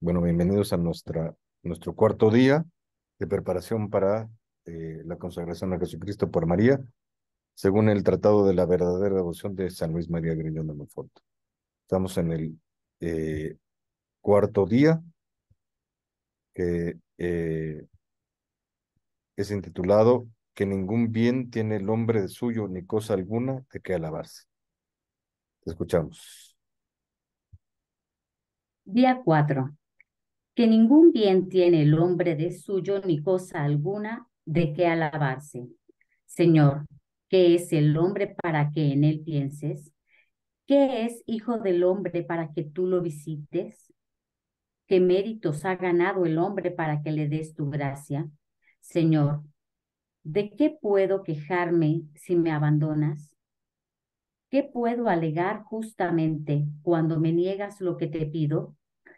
Bueno, bienvenidos a nuestra, nuestro cuarto día de preparación para eh, la consagración a Jesucristo por María, según el Tratado de la Verdadera Devoción de San Luis María Grillón de Montfort. Estamos en el eh, cuarto día, que eh, es intitulado Que ningún bien tiene el hombre de suyo ni cosa alguna de que alabarse. escuchamos. Día cuatro que ningún bien tiene el hombre de suyo ni cosa alguna de qué alabarse. Señor, ¿qué es el hombre para que en él pienses? ¿Qué es hijo del hombre para que tú lo visites? ¿Qué méritos ha ganado el hombre para que le des tu gracia? Señor, ¿de qué puedo quejarme si me abandonas? ¿Qué puedo alegar justamente cuando me niegas lo que te pido?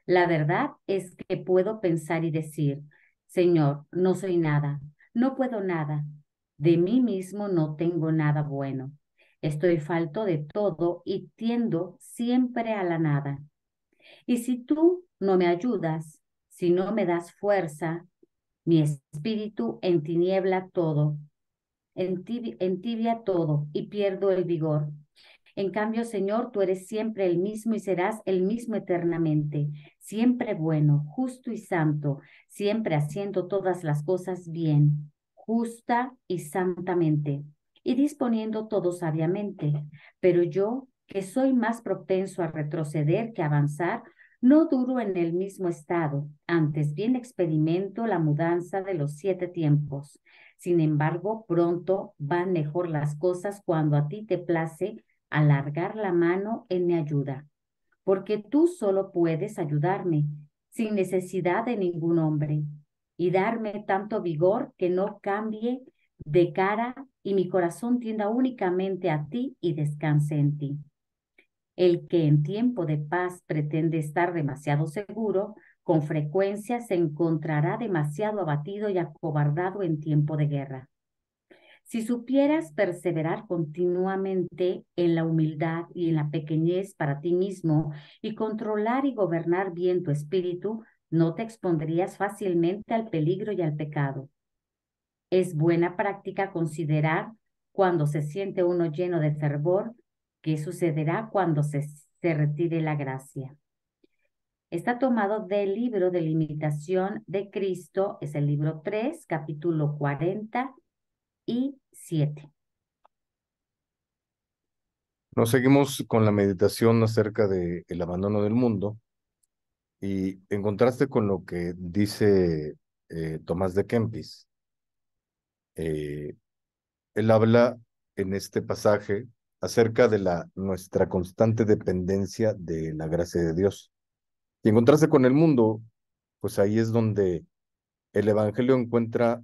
La verdad es que puedo pensar y decir, Señor, no soy nada, no puedo nada, de mí mismo no tengo nada bueno. Estoy falto de todo y tiendo siempre a la nada. Y si tú no me ayudas, si no me das fuerza, mi espíritu entiniebla todo, en tibia todo y pierdo el vigor. En cambio, Señor, tú eres siempre el mismo y serás el mismo eternamente, siempre bueno, justo y santo, siempre haciendo todas las cosas bien, justa y santamente, y disponiendo todo sabiamente. Pero yo, que soy más propenso a retroceder que a avanzar, no duro en el mismo estado, antes bien experimento la mudanza de los siete tiempos. Sin embargo, pronto van mejor las cosas cuando a ti te place alargar la mano en mi ayuda, porque tú solo puedes ayudarme sin necesidad de ningún hombre y darme tanto vigor que no cambie de cara y mi corazón tienda únicamente a ti y descanse en ti. El que en tiempo de paz pretende estar demasiado seguro, con frecuencia se encontrará demasiado abatido y acobardado en tiempo de guerra. Si supieras perseverar continuamente en la humildad y en la pequeñez para ti mismo y controlar y gobernar bien tu espíritu, no te expondrías fácilmente al peligro y al pecado. Es buena práctica considerar cuando se siente uno lleno de fervor qué sucederá cuando se, retire la gracia. Está tomado del libro de limitación de Cristo, es el libro 3, capítulo 40, siete Nos seguimos con la meditación acerca del el abandono del mundo y en contraste con lo que dice eh, Tomás de Kempis, eh, él habla en este pasaje acerca de la, nuestra constante dependencia de la gracia de Dios. Y contraste con el mundo, pues ahí es donde el Evangelio encuentra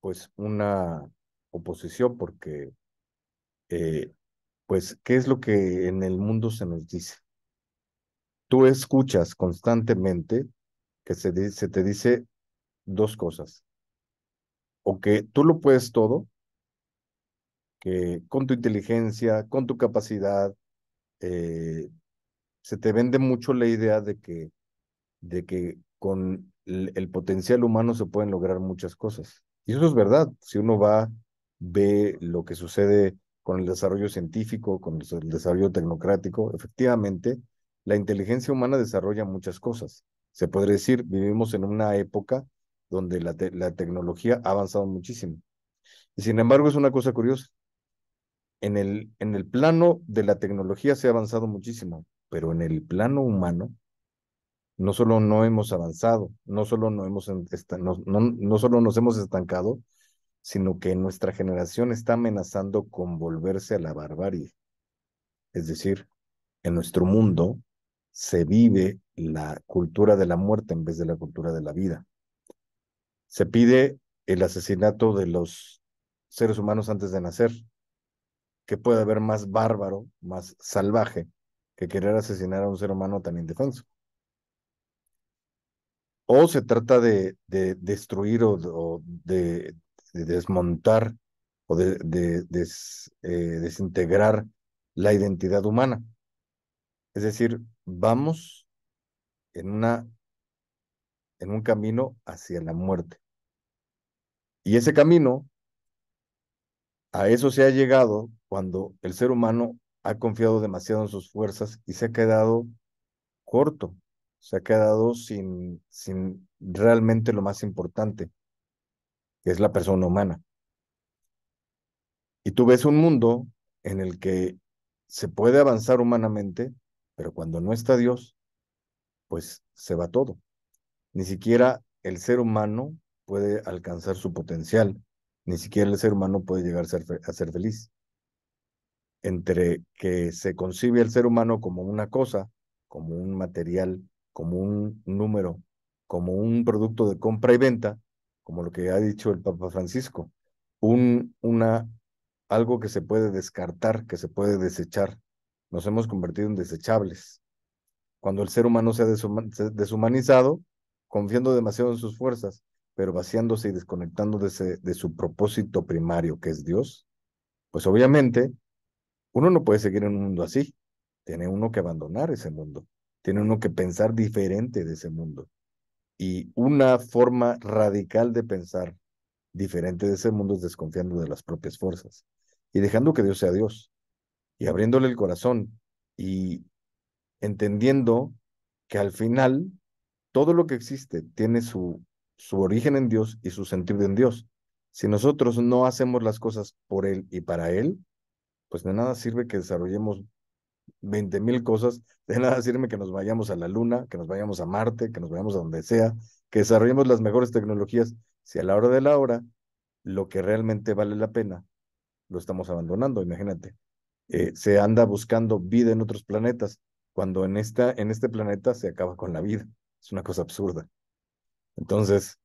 pues una oposición, porque, eh, pues, ¿qué es lo que en el mundo se nos dice? Tú escuchas constantemente que se, te dice dos cosas. O que tú lo puedes todo, que con tu inteligencia, con tu capacidad, eh, se te vende mucho la idea de que, de que con el, el, potencial humano se pueden lograr muchas cosas. Y eso es verdad, si uno va ve lo que sucede con el desarrollo científico, con el desarrollo tecnocrático. Efectivamente, la inteligencia humana desarrolla muchas cosas. Se podría decir, vivimos en una época donde la, tecnología ha avanzado muchísimo. Y sin embargo, es una cosa curiosa. En el, en el plano de la tecnología se ha avanzado muchísimo, pero en el plano humano no solo no hemos avanzado, no solo, no hemos no solo nos hemos estancado, sino que nuestra generación está amenazando con volverse a la barbarie. Es decir, en nuestro mundo se vive la cultura de la muerte en vez de la cultura de la vida. Se pide el asesinato de los seres humanos antes de nacer. ¿Qué puede haber más bárbaro, más salvaje que querer asesinar a un ser humano tan indefenso? O se trata de, destruir o de de desmontar o de, eh, desintegrar la identidad humana. Es decir, vamos en, una, en un camino hacia la muerte. Y ese camino, a eso se ha llegado cuando el ser humano ha confiado demasiado en sus fuerzas y se ha quedado corto, se ha quedado sin, sin realmente lo más importante, que es la persona humana. Y tú ves un mundo en el que se puede avanzar humanamente, pero cuando no está Dios, pues se va todo. Ni siquiera el ser humano puede alcanzar su potencial, ni siquiera el ser humano puede llegar a ser, a ser feliz. Entre que se concibe el ser humano como una cosa, como un material, como un número, como un producto de compra y venta, como lo que ha dicho el Papa Francisco, un, una, algo que se puede descartar, que se puede desechar. Nos hemos convertido en desechables. Cuando el ser humano se ha deshumanizado, confiando demasiado en sus fuerzas, pero vaciándose y desconectando de, de su propósito primario, que es Dios, pues obviamente uno no puede seguir en un mundo así. Tiene uno que abandonar ese mundo. Tiene uno que pensar diferente de ese mundo y una forma radical de pensar diferente de ese mundo es desconfiando de las propias fuerzas y dejando que Dios sea Dios y abriéndole el corazón y entendiendo que al final todo lo que existe tiene su, su origen en Dios y su sentido en Dios. Si nosotros no hacemos las cosas por Él y para Él, pues de nada sirve que desarrollemos 20 mil cosas, de nada decirme que nos vayamos a la Luna, que nos vayamos a Marte, que nos vayamos a donde sea, que desarrollemos las mejores tecnologías, si a la hora de la hora lo que realmente vale la pena lo estamos abandonando, imagínate. Eh, se anda buscando vida en otros planetas, cuando en, esta, en este planeta se acaba con la vida. Es una cosa absurda. Entonces,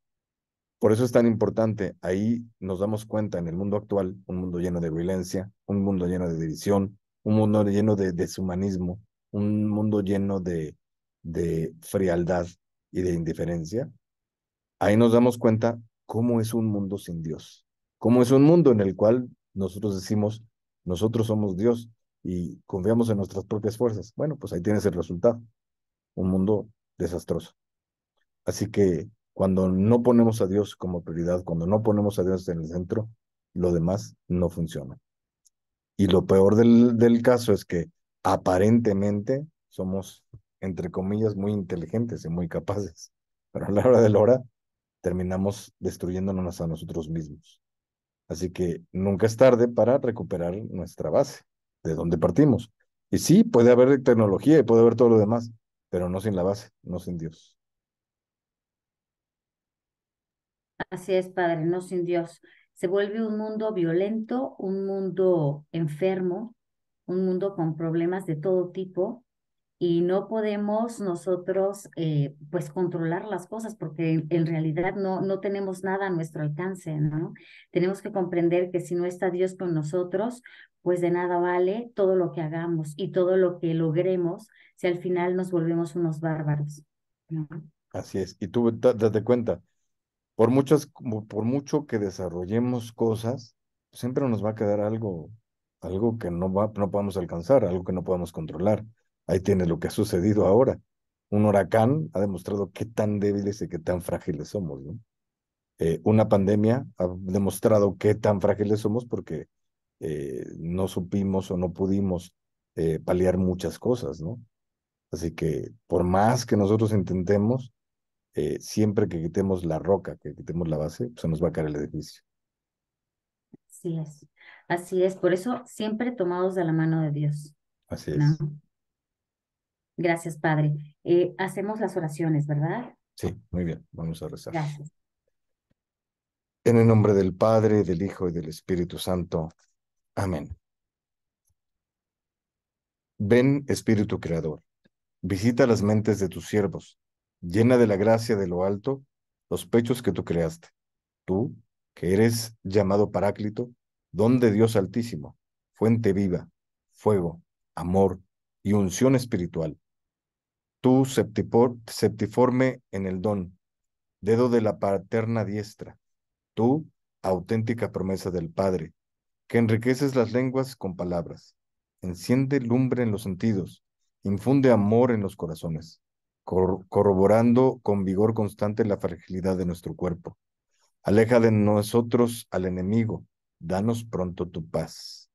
por eso es tan importante. Ahí nos damos cuenta en el mundo actual, un mundo lleno de violencia, un mundo lleno de división, un mundo lleno de deshumanismo, un mundo lleno de, frialdad y de indiferencia, ahí nos damos cuenta cómo es un mundo sin Dios, cómo es un mundo en el cual nosotros decimos, nosotros somos Dios y confiamos en nuestras propias fuerzas. Bueno, pues ahí tienes el resultado, un mundo desastroso. Así que cuando no ponemos a Dios como prioridad, cuando no ponemos a Dios en el centro, lo demás no funciona. Y lo peor del, caso es que aparentemente somos, entre comillas, muy inteligentes y muy capaces, pero a la hora de la hora terminamos destruyéndonos a nosotros mismos. Así que nunca es tarde para recuperar nuestra base, de donde partimos. Y sí, puede haber tecnología y puede haber todo lo demás, pero no sin la base, no sin Dios. Así es, Padre, no sin Dios se vuelve un mundo violento, un mundo enfermo, un mundo con problemas de todo tipo y no podemos nosotros eh, pues controlar las cosas porque en realidad no, no tenemos nada a nuestro alcance, ¿no? Tenemos que comprender que si no está Dios con nosotros, pues de nada vale todo lo que hagamos y todo lo que logremos si al final nos volvemos unos bárbaros. Así es, y tú date cuenta, por, muchas, por mucho que desarrollemos cosas, siempre nos va a quedar algo, algo que no, va, no podamos alcanzar, algo que no podemos controlar. Ahí tiene lo que ha sucedido ahora. Un huracán ha demostrado qué tan débiles y qué tan frágiles somos. Eh, una pandemia ha demostrado qué tan frágiles somos porque eh, no supimos o no pudimos eh, paliar muchas cosas, Así que por más que nosotros intentemos, eh, siempre que quitemos la roca, que quitemos la base, se nos va a caer el edificio. Así es, así es. Por eso siempre tomados de la mano de Dios. Así es. Gracias, Padre. Eh, hacemos las oraciones, ¿verdad? Sí, muy bien. Vamos a rezar. Gracias. En el nombre del Padre, del Hijo y del Espíritu Santo. Amén. Ven, Espíritu Creador, visita las mentes de tus siervos llena de la gracia de lo alto los pechos que tú creaste. Tú, que eres llamado Paráclito, don de Dios Altísimo, fuente viva, fuego, amor y unción espiritual. Tú, septiforme en el don, dedo de la paterna diestra. Tú, auténtica promesa del Padre, que enriqueces las lenguas con palabras, enciende lumbre en los sentidos, infunde amor en los corazones corroborando con vigor constante la fragilidad de nuestro cuerpo. Aleja de nosotros al enemigo, danos pronto tu paz.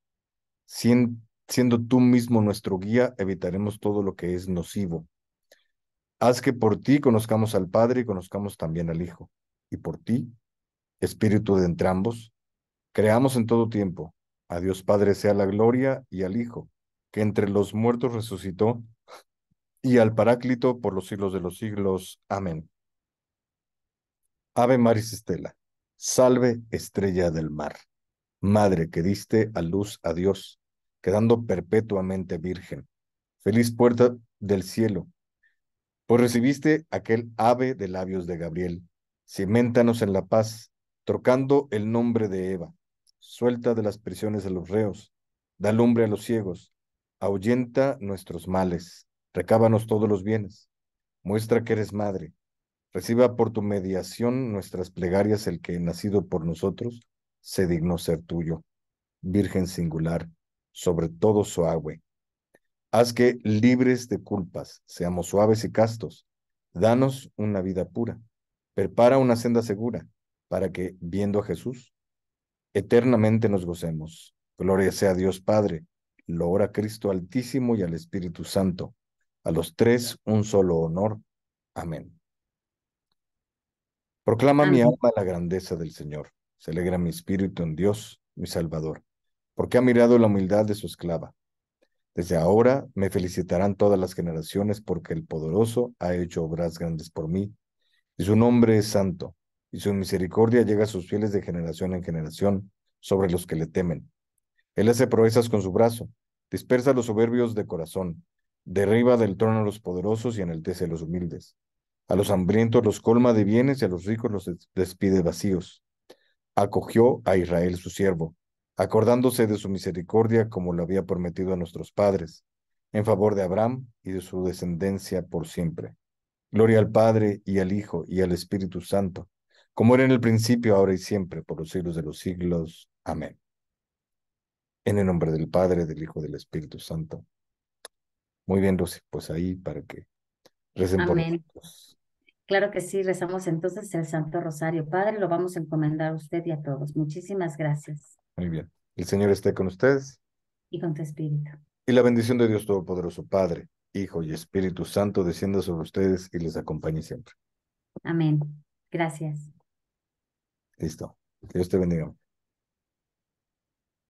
siendo tú mismo nuestro guía, evitaremos todo lo que es nocivo. Haz que por ti conozcamos al Padre y conozcamos también al Hijo. Y por ti, Espíritu de entrambos, creamos en todo tiempo. A Dios Padre sea la gloria y al Hijo, que entre los muertos resucitó y al Paráclito por los siglos de los siglos. Amén. Ave Maris Estela, salve estrella del mar, madre que diste a luz a Dios, quedando perpetuamente virgen, feliz puerta del cielo, pues recibiste aquel ave de labios de Gabriel, cimentanos en la paz, trocando el nombre de Eva, suelta de las prisiones de los reos, da lumbre a los ciegos, ahuyenta nuestros males recábanos todos los bienes, muestra que eres madre, reciba por tu mediación nuestras plegarias el que, nacido por nosotros, se dignó ser tuyo, Virgen singular, sobre todo suave. Haz que, libres de culpas, seamos suaves y castos, danos una vida pura, prepara una senda segura, para que, viendo a Jesús, eternamente nos gocemos. Gloria sea a Dios Padre, logra a Cristo Altísimo y al Espíritu Santo a los tres un solo honor. Amén. Proclama mi alma la grandeza del Señor. Se alegra mi espíritu en Dios, mi Salvador, porque ha mirado la humildad de su esclava. Desde ahora me felicitarán todas las generaciones porque el poderoso ha hecho obras grandes por mí, y su nombre es santo, y su misericordia llega a sus fieles de generación en generación sobre los que le temen. Él hace proezas con su brazo, dispersa los soberbios de corazón, Derriba del trono a los poderosos y enaltece a los humildes. A los hambrientos los colma de bienes y a los ricos los despide vacíos. Acogió a Israel su siervo, acordándose de su misericordia como lo había prometido a nuestros padres, en favor de Abraham y de su descendencia por siempre. Gloria al Padre y al Hijo y al Espíritu Santo, como era en el principio, ahora y siempre, por los siglos de los siglos. Amén. En el nombre del Padre, del Hijo y del Espíritu Santo. Muy bien, Lucy, pues ahí para que Claro que sí, rezamos entonces el Santo Rosario. Padre, lo vamos a encomendar a usted y a todos. Muchísimas gracias. Muy bien. El Señor esté con ustedes. Y con tu espíritu. Y la bendición de Dios Todopoderoso, Padre, Hijo y Espíritu Santo, descienda sobre ustedes y les acompañe siempre. Amén. Gracias. Listo. Dios te bendiga.